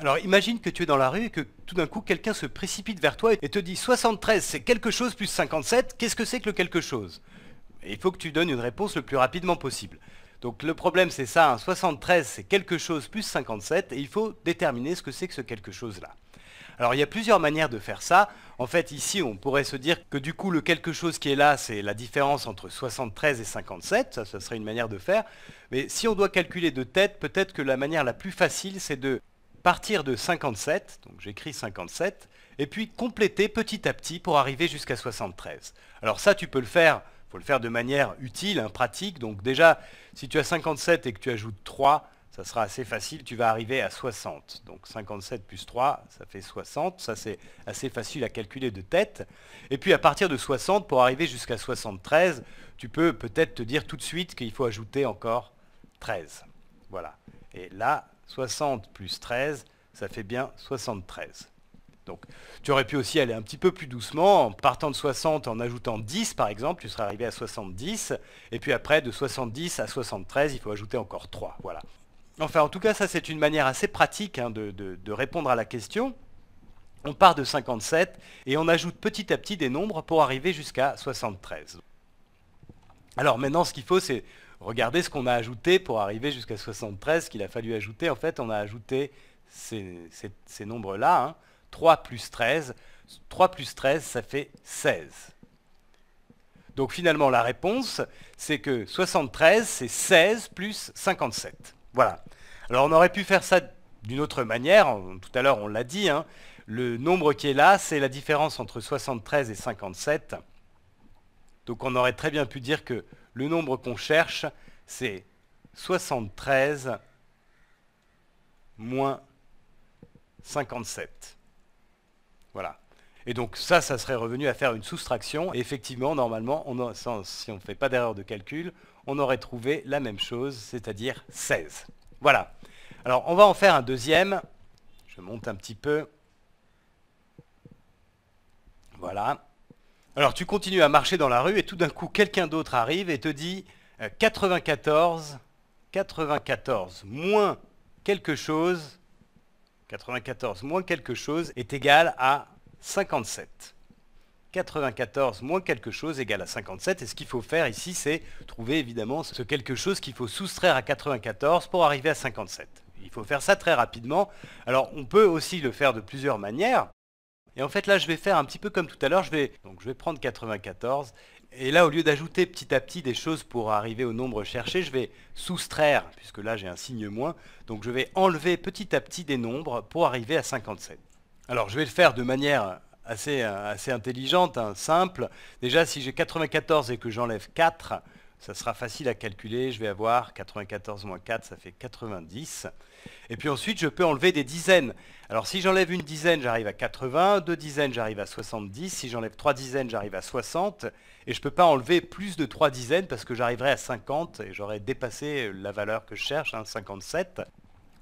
Alors imagine que tu es dans la rue et que tout d'un coup quelqu'un se précipite vers toi et te dit 73 c'est quelque chose plus 57, qu'est-ce que c'est que le quelque chose Il faut que tu donnes une réponse le plus rapidement possible. Donc le problème c'est ça, 73 hein. c'est quelque chose plus 57 et il faut déterminer ce que c'est que ce quelque chose là. Alors il y a plusieurs manières de faire ça. En fait ici on pourrait se dire que du coup le quelque chose qui est là c'est la différence entre 73 et 57, ça serait une manière de faire. Mais si on doit calculer de tête, peut-être que la manière la plus facile c'est de partir de 57, donc j'écris 57, et puis compléter petit à petit pour arriver jusqu'à 73. Alors ça, tu peux le faire, il faut le faire de manière utile, hein, pratique. Donc déjà, si tu as 57 et que tu ajoutes 3, ça sera assez facile, tu vas arriver à 60. Donc 57 plus 3, ça fait 60. Ça, c'est assez facile à calculer de tête. Et puis à partir de 60, pour arriver jusqu'à 73, tu peux peut-être te dire tout de suite qu'il faut ajouter encore 13. Voilà. Et là, 60 plus 13, ça fait bien 73. Donc tu aurais pu aussi aller un petit peu plus doucement, en partant de 60, en ajoutant 10 par exemple, tu serais arrivé à 70, et puis après de 70 à 73, il faut ajouter encore 3. Voilà. Enfin en tout cas, ça c'est une manière assez pratique hein, de, de répondre à la question. On part de 57 et on ajoute petit à petit des nombres pour arriver jusqu'à 73. Alors maintenant, ce qu'il faut, c'est regardez ce qu'on a ajouté pour arriver jusqu'à 73, qu'il a fallu ajouter. En fait, on a ajouté ces, nombres-là. 3 hein. plus 13. 3 plus 13, ça fait 16. Donc finalement, la réponse, c'est que 73, c'est 16 plus 57. Voilà. Alors on aurait pu faire ça d'une autre manière. Tout à l'heure, on l'a dit. Hein. Le nombre qui est là, c'est la différence entre 73 et 57. Donc on aurait très bien pu dire que le nombre qu'on cherche, c'est 73 moins 57. Voilà. Et donc ça, ça serait revenu à faire une soustraction. Et effectivement, normalement, si on ne fait pas d'erreur de calcul, on aurait trouvé la même chose, c'est-à-dire 16. Voilà. Alors on va en faire un deuxième. Je monte un petit peu. Voilà. Alors tu continues à marcher dans la rue et tout d'un coup quelqu'un d'autre arrive et te dit 94, euh, 94 moins quelque chose, 94 moins quelque chose est égal à 57. 94 moins quelque chose égal à 57. Et ce qu'il faut faire ici, c'est trouver évidemment ce quelque chose qu'il faut soustraire à 94 pour arriver à 57. Il faut faire ça très rapidement. Alors on peut aussi le faire de plusieurs manières. Et en fait là je vais faire un petit peu comme tout à l'heure, je vais donc je vais prendre 94 et là au lieu d'ajouter petit à petit des choses pour arriver au nombre cherché, je vais soustraire puisque là j'ai un signe moins. Donc je vais enlever petit à petit des nombres pour arriver à 57. Alors je vais le faire de manière assez, euh, intelligente, hein, simple. Déjà si j'ai 94 et que j'enlève 4, ça sera facile à calculer. Je vais avoir 94 moins 4, ça fait 90. Et puis ensuite, je peux enlever des dizaines. Alors si j'enlève une dizaine, j'arrive à 80. Deux dizaines, j'arrive à 70. Si j'enlève trois dizaines, j'arrive à 60. Et je ne peux pas enlever plus de trois dizaines parce que j'arriverai à 50 et j'aurai dépassé la valeur que je cherche, 57. Hein,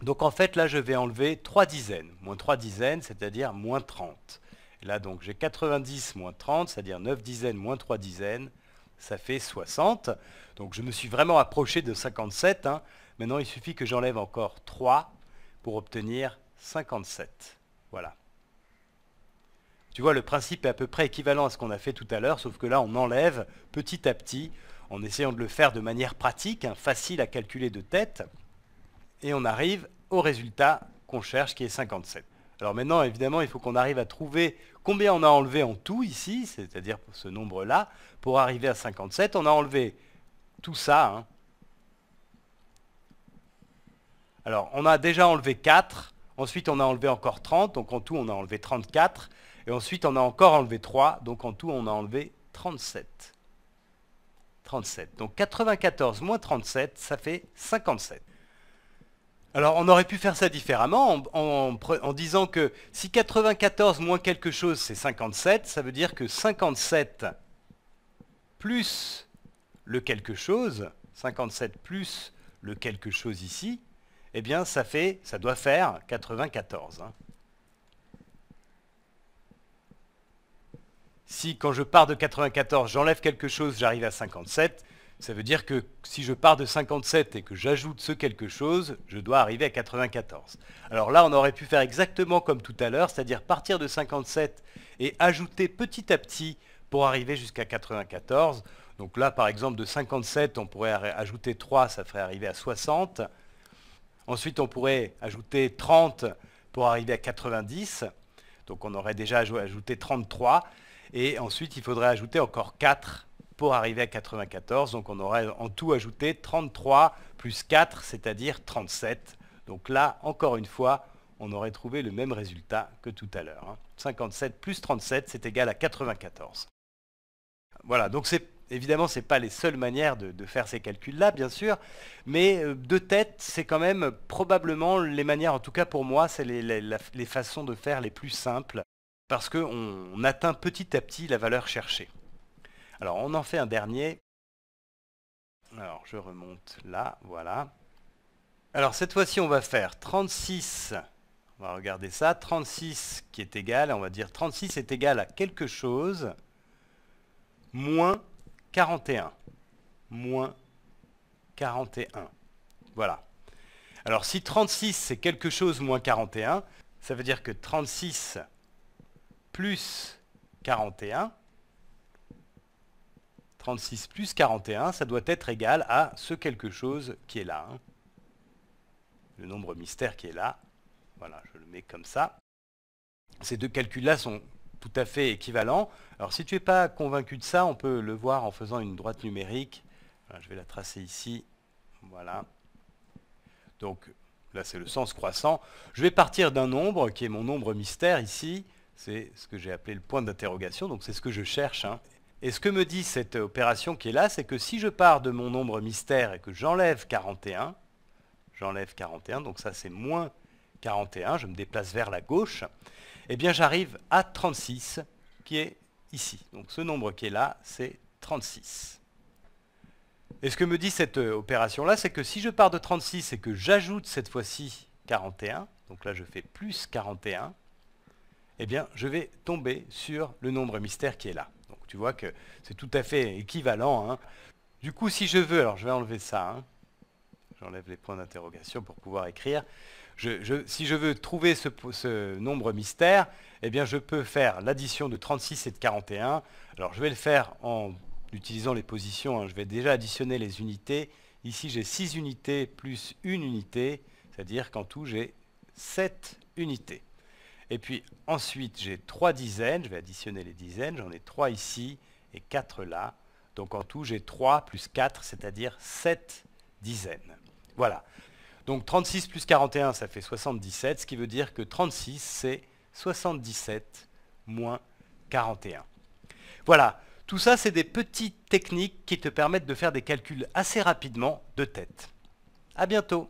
donc en fait, là, je vais enlever trois dizaines. Moins trois dizaines, c'est-à-dire moins 30. là, donc, j'ai 90 moins 30, c'est-à-dire 9 dizaines moins 3 dizaines, ça fait 60. Donc je me suis vraiment approché de 57. Hein. Maintenant, il suffit que j'enlève encore 3 pour obtenir 57. Voilà. Tu vois, le principe est à peu près équivalent à ce qu'on a fait tout à l'heure, sauf que là, on enlève petit à petit, en essayant de le faire de manière pratique, hein, facile à calculer de tête, et on arrive au résultat qu'on cherche, qui est 57. Alors maintenant, évidemment, il faut qu'on arrive à trouver combien on a enlevé en tout ici, c'est-à-dire pour ce nombre-là. Pour arriver à 57, on a enlevé tout ça. Hein. Alors, on a déjà enlevé 4. Ensuite, on a enlevé encore 30. Donc en tout, on a enlevé 34. Et ensuite, on a encore enlevé 3. Donc en tout, on a enlevé 37. 37. Donc 94 moins 37, ça fait 57. Alors on aurait pu faire ça différemment en, disant que si 94 moins quelque chose c'est 57, ça veut dire que 57 plus le quelque chose, 57 plus le quelque chose ici, eh bien ça fait, ça doit faire 94. Hein. Si quand je pars de 94, j'enlève quelque chose, j'arrive à 57, ça veut dire que si je pars de 57 et que j'ajoute ce quelque chose, je dois arriver à 94. Alors là, on aurait pu faire exactement comme tout à l'heure, c'est-à-dire partir de 57 et ajouter petit à petit pour arriver jusqu'à 94. Donc là, par exemple, de 57, on pourrait ajouter 3, ça ferait arriver à 60. Ensuite, on pourrait ajouter 30 pour arriver à 90. Donc on aurait déjà ajouté 33. Et ensuite, il faudrait ajouter encore 4 pour arriver à 94. Donc on aurait en tout ajouté 33 plus 4, c'est-à-dire 37. Donc là, encore une fois, on aurait trouvé le même résultat que tout à l'heure. 57 hein. plus 37, c'est égal à 94. Voilà, donc évidemment, ce n'est pas les seules manières de, faire ces calculs-là, bien sûr, mais euh, de tête, c'est quand même probablement les manières, en tout cas pour moi, c'est les, façons de faire les plus simples, parce qu'on atteint petit à petit la valeur cherchée. Alors on en fait un dernier. Alors je remonte là, voilà. Alors cette fois-ci on va faire 36, on va regarder ça, 36 qui est égal, on va dire 36 est égal à quelque chose, moins 41. Moins 41. Voilà. Alors si 36 c'est quelque chose moins 41, ça veut dire que 36 plus 41, 36 plus 41, ça doit être égal à ce quelque chose qui est là. Hein. Le nombre mystère qui est là. Voilà, je le mets comme ça. Ces deux calculs-là sont tout à fait équivalents. Alors si tu n'es pas convaincu de ça, on peut le voir en faisant une droite numérique. je vais la tracer ici. Voilà. Donc là, c'est le sens croissant. Je vais partir d'un nombre qui est mon nombre mystère ici. C'est ce que j'ai appelé le point d'interrogation, donc c'est ce que je cherche. Hein. Et ce que me dit cette opération qui est là, c'est que si je pars de mon nombre mystère et que j'enlève 41, j'enlève 41, donc ça c'est moins 41, je me déplace vers la gauche, eh bien j'arrive à 36 qui est ici. Donc ce nombre qui est là, c'est 36. Et ce que me dit cette opération-là, c'est que si je pars de 36 et que j'ajoute cette fois-ci 41, donc là je fais plus 41, eh bien je vais tomber sur le nombre mystère qui est là tu vois que c'est tout à fait équivalent. Hein. Du coup, si je veux, alors je vais enlever ça. Hein. J'enlève les points d'interrogation pour pouvoir écrire. si je veux trouver ce, nombre mystère, eh bien je peux faire l'addition de 36 et de 41. Alors je vais le faire en utilisant les positions. Hein. Je vais déjà additionner les unités. Ici j'ai 6 unités plus 1 unité, c'est-à-dire qu'en tout j'ai 7 unités. Et puis ensuite, j'ai 3 dizaines, je vais additionner les dizaines, j'en ai 3 ici et 4 là. Donc en tout, j'ai 3 plus 4, c'est-à-dire 7 dizaines. Voilà. Donc 36 plus 41, ça fait 77, ce qui veut dire que 36, c'est 77 moins 41. Voilà. Tout ça, c'est des petites techniques qui te permettent de faire des calculs assez rapidement de tête. A bientôt